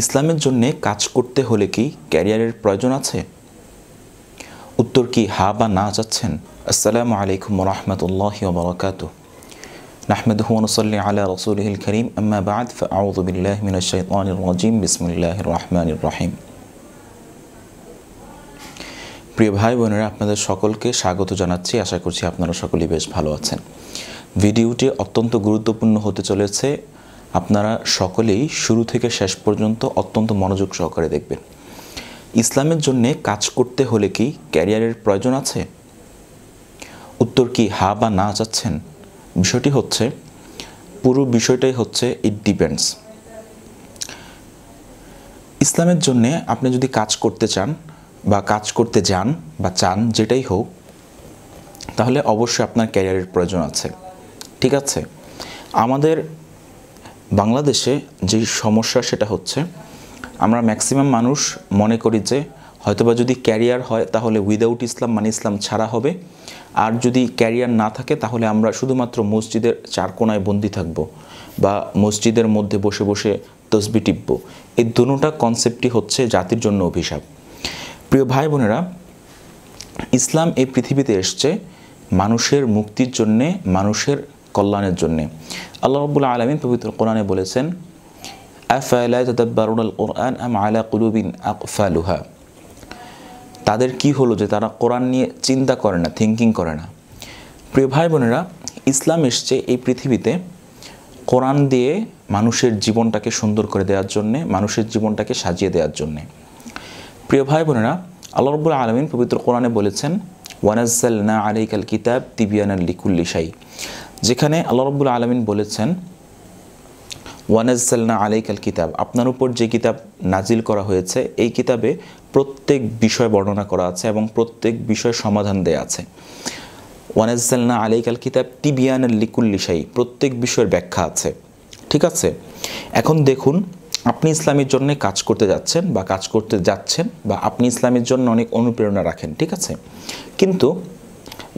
ইসলামের জন্যে কাজ করতে হলে কি ক্যারিয়ারের প্রয়োজন আছে উত্তর কি হা বা না যাচ্ছেন আসসালামু আলাইকুম রহমতুল্লাহ বরকাত نحمده ونصلي على رسوله الكريم أما بعد فأعوذ بالله من الشيطان الرجيم بسم الله الرحمن الرحيم প্রিয় ভাই বোনেরা আপনাদের সকলকে স্বাগত জানাচ্ছি আশা করছি আপনারা সকলেই বেশ ভালো আছেন ভিডিওটি অত্যন্ত গুরুত্বপূর্ণ হতে চলেছে আপনারা সকলেই শুরু থেকে শেষ পর্যন্ত অত্যন্ত মনোযোগ সহকারে দেখবেন ইসলামের জন্যে কাজ করতে হলে কি ক্যারিয়ারের প্রয়োজন আছে উত্তর কি হা বা না চাচ্ছেন বিষয়টি হচ্ছে পুরো বিষয়টাই হচ্ছে ইট ডিপেন্ডস ইসলামের জন্যে আপনি যদি কাজ করতে চান বা কাজ করতে যান বা চান যেটাই হোক তাহলে অবশ্যই আপনার ক্যারিয়ারের প্রয়োজন আছে ঠিক আছে আমাদের বাংলাদেশে যে সমস্যা সেটা হচ্ছে আমরা ম্যাক্সিমাম মানুষ মনে করি যে হয়তোবা যদি ক্যারিয়ার হয় তাহলে উইদাউট ইসলাম মানে ইসলাম ছাড়া হবে আর যদি ক্যারিয়ার না থাকে তাহলে আমরা শুধুমাত্র মসজিদের চারকোনায় বন্দি থাকব বা মসজিদের মধ্যে বসে বসে তসবি টিপব এই দুটা কনসেপ্টটি হচ্ছে জাতির জন্য অভিশাপ প্রিয় ভাই বোনেরা ইসলাম এই পৃথিবীতে এসছে মানুষের মুক্তির জন্যে মানুষের কল্যাণের জন্যে আল্লাহ রবুল্লা আলমিন পবিত্র কোরআনে বলেছেন তাদের কি হলো যে তারা কোরআন নিয়ে চিন্তা করে না থিঙ্কিং করে না প্রিয় ভাই বোনেরা ইসলাম এসছে এই পৃথিবীতে কোরআন দিয়ে মানুষের জীবনটাকে সুন্দর করে দেওয়ার জন্যে মানুষের জীবনটাকে সাজিয়ে দেওয়ার জন্যে প্রিয় ভাই বোনেরা আল্লাহ রবুল আলমিন পবিত্র কোরআনে বলেছেন ওয়ানাজ্জাল না আলিকাল কিতাব তিবিয়ানাল লিকুল্লিশাই যেখানে আল্লাহ রব্বুল আলমিন বলেছেন ওয়ানাজাল্না আলাইকাল কিতাব আপনার উপর যে কিতাব নাজিল করা হয়েছে এই কিতাবে প্রত্যেক বিষয় বর্ণনা করা আছে এবং প্রত্যেক বিষয় সমাধান দেয়া আছে ওয়ানাজাল্না আলাইকাল কিতাব টিবিয়ান লিকুল্লিশাই প্রত্যেক বিষয়ের ব্যাখ্যা আছে ঠিক আছে এখন দেখুন আপনি ইসলামের জন্য কাজ করতে যাচ্ছেন বা কাজ করতে যাচ্ছেন বা আপনি ইসলামের জন্য অনেক অনুপ্রেরণা রাখেন ঠিক আছে কিন্তু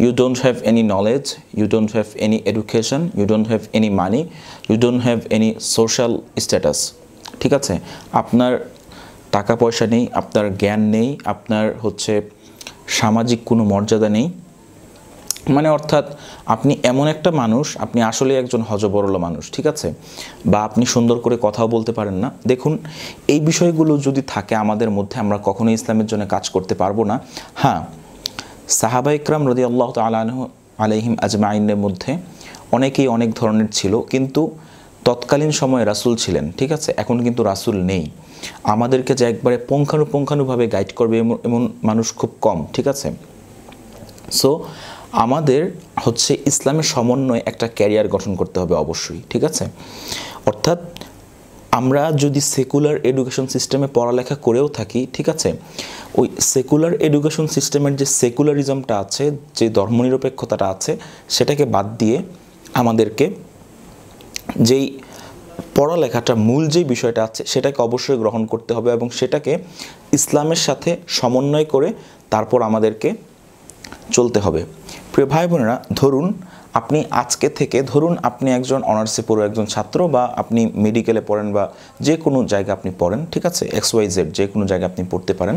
you don't have any knowledge you don't have any education you don't have any money you don't have any social status ঠিক আছে আপনার টাকা পয়সা নেই আপনার জ্ঞান নেই আপনার হচ্ছে সামাজিক কোনো মর্যাদা নেই মানে অর্থাৎ আপনি এমন একটা মানুষ আপনি আসলে একজন হজবরল মানুষ ঠিক আছে বা আপনি সুন্দর করে কথাও বলতে পারেন না দেখুন এই বিষয়গুলো যদি থাকে আমাদের মধ্যে আমরা কখনোই ইসলামের জন্য কাজ করতে পারবো না হ্যাঁ সাহাবা ইকরাম রদি আল্লাহ তালাহ আলহিম আজমাইনের মধ্যে অনেকেই অনেক ধরনের ছিল কিন্তু তৎকালীন সময়ে রাসুল ছিলেন ঠিক আছে এখন কিন্তু রাসুল নেই আমাদেরকে যে একবারে পুঙ্খানুপুঙ্খানুভাবে গাইড করবে এমন মানুষ খুব কম ঠিক আছে সো আমাদের হচ্ছে ইসলামের সমন্বয়ে একটা ক্যারিয়ার গঠন করতে হবে অবশ্যই ঠিক আছে অর্থাৎ আমরা যদি সেকুলার এডুকেশন সিস্টেমে পড়ালেখা করেও থাকি ঠিক আছে ওই সেকুলার এডুকেশন সিস্টেমের যে সেকুলারিজমটা আছে যে ধর্মনিরপেক্ষতাটা আছে সেটাকে বাদ দিয়ে আমাদেরকে যেই পড়ালেখাটা মূল যে বিষয়টা আছে সেটাকে অবশ্যই গ্রহণ করতে হবে এবং সেটাকে ইসলামের সাথে সমন্বয় করে তারপর আমাদেরকে চলতে হবে প্রিয় ভাই বোনেরা ধরুন আপনি আজকে থেকে ধরুন আপনি একজন অনার্সে পড়ে একজন ছাত্র বা আপনি মেডিকেলে পড়েন বা যে কোনো জায়গা আপনি পড়েন ঠিক আছে এক্স ওয়াই জেড যে কোনো জায়গা আপনি পড়তে পারেন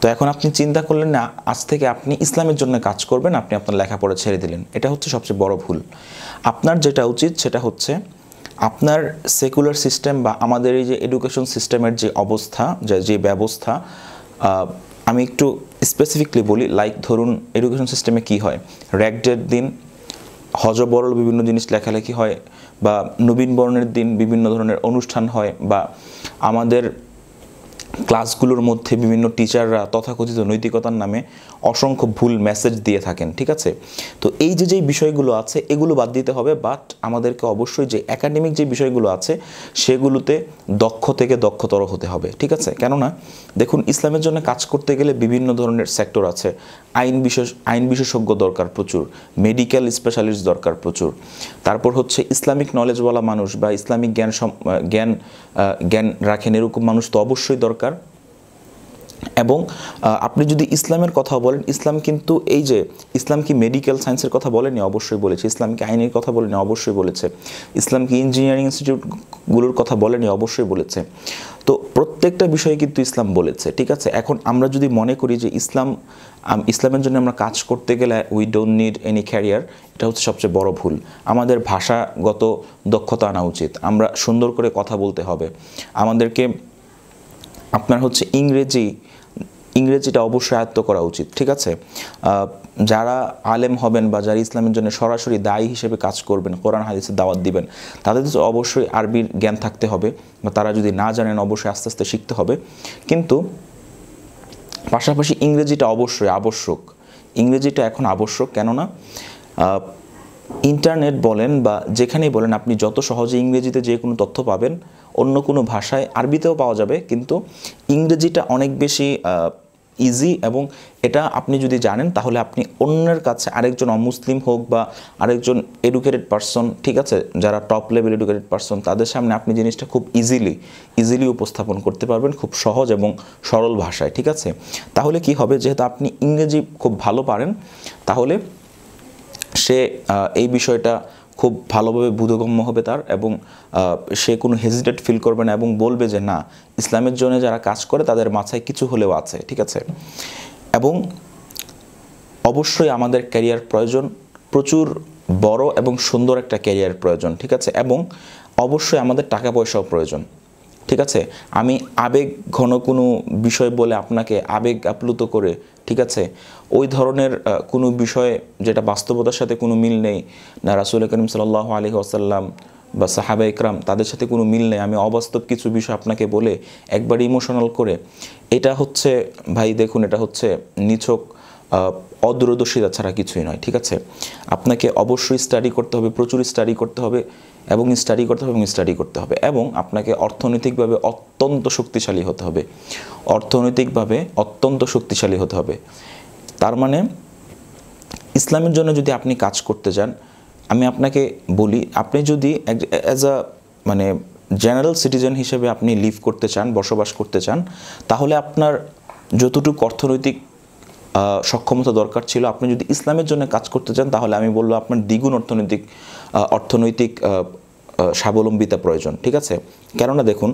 তো এখন আপনি চিন্তা করলেন না আজ থেকে আপনি ইসলামের জন্য কাজ করবেন আপনি আপনার লেখাপড়া ছেড়ে দিলেন এটা হচ্ছে সবচেয়ে বড় ভুল আপনার যেটা উচিত সেটা হচ্ছে আপনার সেকুলার সিস্টেম বা আমাদের এই যে এডুকেশন সিস্টেমের যে অবস্থা যে ব্যবস্থা আমি একটু স্পেসিফিকলি বলি লাইক ধরুন এডুকেশন সিস্টেমে কি হয় র‍্যাকডের দিন হজবরল বিভিন্ন জিনিস লেখালেখি হয় বা নবীন বর্ণের দিন বিভিন্ন ধরনের অনুষ্ঠান হয় বা আমাদের ক্লাসগুলোর মধ্যে বিভিন্ন টিচাররা তথাকথিত নৈতিকতার নামে অসংখ্য ভুল মেসেজ দিয়ে থাকেন ঠিক আছে তো এই যে যেই বিষয়গুলো আছে এগুলো বাদ দিতে হবে বাট আমাদেরকে অবশ্যই যে একাডেমিক যে বিষয়গুলো আছে সেগুলোতে দক্ষ থেকে দক্ষতর হতে হবে ঠিক আছে কেননা দেখুন ইসলামের জন্য কাজ করতে গেলে বিভিন্ন ধরনের সেক্টর আছে আইন বিশেষ আইন বিশেষজ্ঞ দরকার প্রচুর মেডিকেল স্পেশালিস্ট দরকার প্রচুর তারপর হচ্ছে ইসলামিক নলেজওয়ালা মানুষ বা ইসলামিক জ্ঞান জ্ঞান জ্ঞান রাখেন এরকম মানুষ তো অবশ্যই দরকার এবং আপনি যদি ইসলামের কথা বলেন ইসলাম কিন্তু এই যে ইসলাম কি মেডিকেল সায়েন্সের কথা বলেনি অবশ্যই বলেছে ইসলাম কি আইনের কথা বলেনি অবশ্যই বলেছে ইসলাম কি ইঞ্জিনিয়ারিং ইনস্টিটিউটগুলোর কথা বলেনি অবশ্যই বলেছে তো প্রত্যেকটা বিষয়ে কিন্তু ইসলাম বলেছে ঠিক আছে এখন আমরা যদি মনে করি যে ইসলাম ইসলামের জন্য আমরা কাজ করতে গেলে we don't need any career এটা হচ্ছে সবচেয়ে বড় ভুল আমাদের ভাষাগত দক্ষতা আনা উচিত আমরা সুন্দর করে কথা বলতে হবে আমাদেরকে আপনার হচ্ছে ইংরেজি ইংরেজিটা অবশ্যই আয়ত্ত করা উচিত ঠিক আছে যারা আলেম হবেন বা যারা ইসলামের জন্য সরাসরি দায়ী হিসেবে কাজ করবেন কোরআন হাদিসে দাওয়াত দিবেন তাদের তো অবশ্যই আরবির জ্ঞান থাকতে হবে বা তারা যদি না জানেন অবশ্যই আস্তে আস্তে শিখতে হবে কিন্তু পাশাপাশি ইংরেজিটা অবশ্যই আবশ্যক ইংরেজিটা এখন আবশ্যক কেননা ইন্টারনেট বলেন বা যেখানেই বলেন আপনি যত সহজে ইংরেজিতে যে কোনো তথ্য পাবেন অন্য কোনো ভাষায় আরবিতেও পাওয়া যাবে কিন্তু ইংরেজিটা অনেক বেশি ইজি এবং এটা আপনি যদি জানেন তাহলে আপনি অন্যের কাছে আরেকজন অমুসলিম হোক বা আরেকজন এডুকেটেড পারসন ঠিক আছে যারা টপ লেভেল এডুকেটেড পারসন তাদের সামনে আপনি জিনিসটা খুব ইজিলি ইজিলি উপস্থাপন করতে পারবেন খুব সহজ এবং সরল ভাষায় ঠিক আছে তাহলে কি হবে যেহেতু আপনি ইংরেজি খুব ভালো পারেন তাহলে সে এই বিষয়টা খুব ভালোভাবে বোধগম্য হবে তার এবং সে কোনো হেজিটেট ফিল করবে না এবং বলবে যে না ইসলামের জন্য যারা কাজ করে তাদের মাথায় কিছু হলেও আছে ঠিক আছে এবং অবশ্যই আমাদের ক্যারিয়ার প্রয়োজন প্রচুর বড় এবং সুন্দর একটা ক্যারিয়ার প্রয়োজন ঠিক আছে এবং অবশ্যই আমাদের টাকা পয়সাও প্রয়োজন ঠিক আছে আমি আবেগ ঘন কোনো বিষয় বলে আপনাকে আবেগ আপ্লুত করে ঠিক আছে ওই ধরনের কোনো বিষয় যেটা বাস্তবতার সাথে কোনো মিল নেই না রাসুল করিম সাল্লাহ আলী আসাল্লাম বা সাহাবা ইকরাম তাদের সাথে কোনো মিল নেই আমি অবাস্তব কিছু বিষয় আপনাকে বলে একবার ইমোশনাল করে এটা হচ্ছে ভাই দেখুন এটা হচ্ছে নিছক অদূরদর্শিতা ছাড়া কিছুই নয় ঠিক আছে আপনাকে অবশ্যই স্টাডি করতে হবে প্রচুর স্টাডি করতে হবে এবং স্টাডি করতে হবে এবং স্টাডি করতে হবে এবং আপনাকে অর্থনৈতিকভাবে অত্যন্ত শক্তিশালী হতে হবে অর্থনৈতিকভাবে অত্যন্ত শক্তিশালী হতে হবে তার মানে ইসলামের জন্য যদি আপনি কাজ করতে যান আমি আপনাকে বলি আপনি যদি অ্যাজ আ মানে জেনারেল সিটিজেন হিসেবে আপনি লিভ করতে চান বসবাস করতে চান তাহলে আপনার যতটুকু অর্থনৈতিক সক্ষমতা দরকার ছিল আপনি যদি ইসলামের জন্য কাজ করতে চান তাহলে আমি বলবো আপনার দ্বিগুণ অর্থনৈতিক অর্থনৈতিক স্বাবলম্বিতা প্রয়োজন ঠিক আছে কেননা দেখুন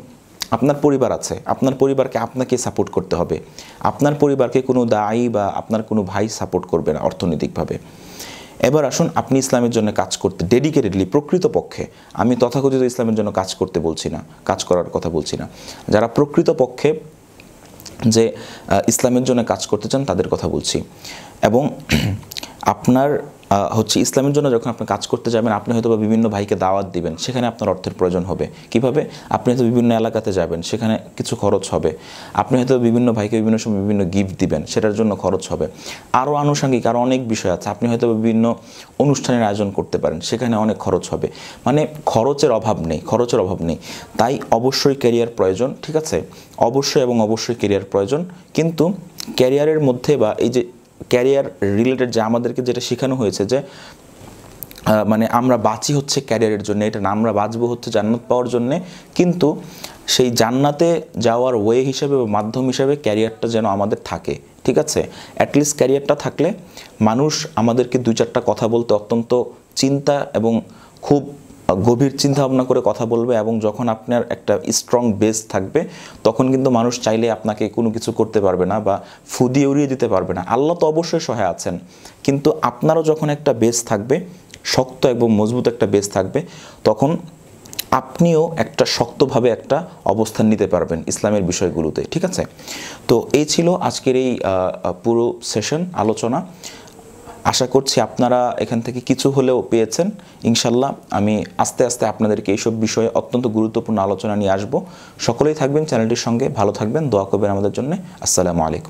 আপনার পরিবার আছে আপনার পরিবারকে আপনাকে সাপোর্ট করতে হবে আপনার পরিবারকে কোনো দায়ী বা আপনার কোনো ভাই সাপোর্ট করবে না অর্থনৈতিকভাবে এবার আসুন আপনি ইসলামের জন্য কাজ করতে ডেডিকেটেডলি প্রকৃতপক্ষে আমি তথাকথিত ইসলামের জন্য কাজ করতে বলছি না কাজ করার কথা বলছি না যারা প্রকৃতপক্ষে যে ইসলামের জন্য কাজ করতে চান তাদের কথা বলছি এবং আপনার হচ্ছে ইসলামের জন্য যখন আপনি কাজ করতে যাবেন আপনি হয়তো বা বিভিন্ন ভাইকে দাওয়াত দিবেন সেখানে আপনার অর্থের প্রয়োজন হবে কিভাবে আপনি হয়তো বিভিন্ন এলাকাতে যাবেন সেখানে কিছু খরচ হবে আপনি হয়তো বিভিন্ন ভাইকে বিভিন্ন সময় বিভিন্ন গিফট দিবেন সেটার জন্য খরচ হবে আরও আনুষঙ্গিক আরও অনেক বিষয় আছে আপনি হয়তো বিভিন্ন অনুষ্ঠানের আয়োজন করতে পারেন সেখানে অনেক খরচ হবে মানে খরচের অভাব নেই খরচের অভাব নেই তাই অবশ্যই ক্যারিয়ার প্রয়োজন ঠিক আছে অবশ্যই এবং অবশ্যই ক্যারিয়ার প্রয়োজন কিন্তু ক্যারিয়ারের মধ্যে বা এই যে ক্যারিয়ার রিলেটেড যে আমাদেরকে যেটা শেখানো হয়েছে যে মানে আমরা বাঁচি হচ্ছে ক্যারিয়ারের জন্য এটা না আমরা বাঁচবো হচ্ছে জান্নাত পাওয়ার জন্যে কিন্তু সেই জান্নাতে যাওয়ার ওয়ে হিসেবে বা মাধ্যম হিসেবে ক্যারিয়ারটা যেন আমাদের থাকে ঠিক আছে অ্যাটলিস্ট ক্যারিয়ারটা থাকলে মানুষ আমাদেরকে দু চারটা কথা বলতে অত্যন্ত চিন্তা এবং খুব গভীর চিন্তা ভাবনা করে কথা বলবে এবং যখন আপনার একটা স্ট্রং বেস থাকবে তখন কিন্তু মানুষ চাইলে আপনাকে কোনো কিছু করতে পারবে না বা ফুদি উড়িয়ে দিতে পারবে না আল্লাহ তো অবশ্যই সহায় আছেন কিন্তু আপনারও যখন একটা বেস থাকবে শক্ত এবং মজবুত একটা বেস থাকবে তখন আপনিও একটা শক্তভাবে একটা অবস্থান নিতে পারবেন ইসলামের বিষয়গুলোতে ঠিক আছে তো এই ছিল আজকের এই পুরো সেশন আলোচনা আশা করছি আপনারা এখান থেকে কিছু হলেও পেয়েছেন ইনশাল্লাহ আমি আস্তে আস্তে আপনাদেরকে এইসব বিষয়ে অত্যন্ত গুরুত্বপূর্ণ আলোচনা নিয়ে আসবো সকলেই থাকবেন চ্যানেলটির সঙ্গে ভালো থাকবেন দোয়া করবেন আমাদের জন্য আসসালামু আলাইকুম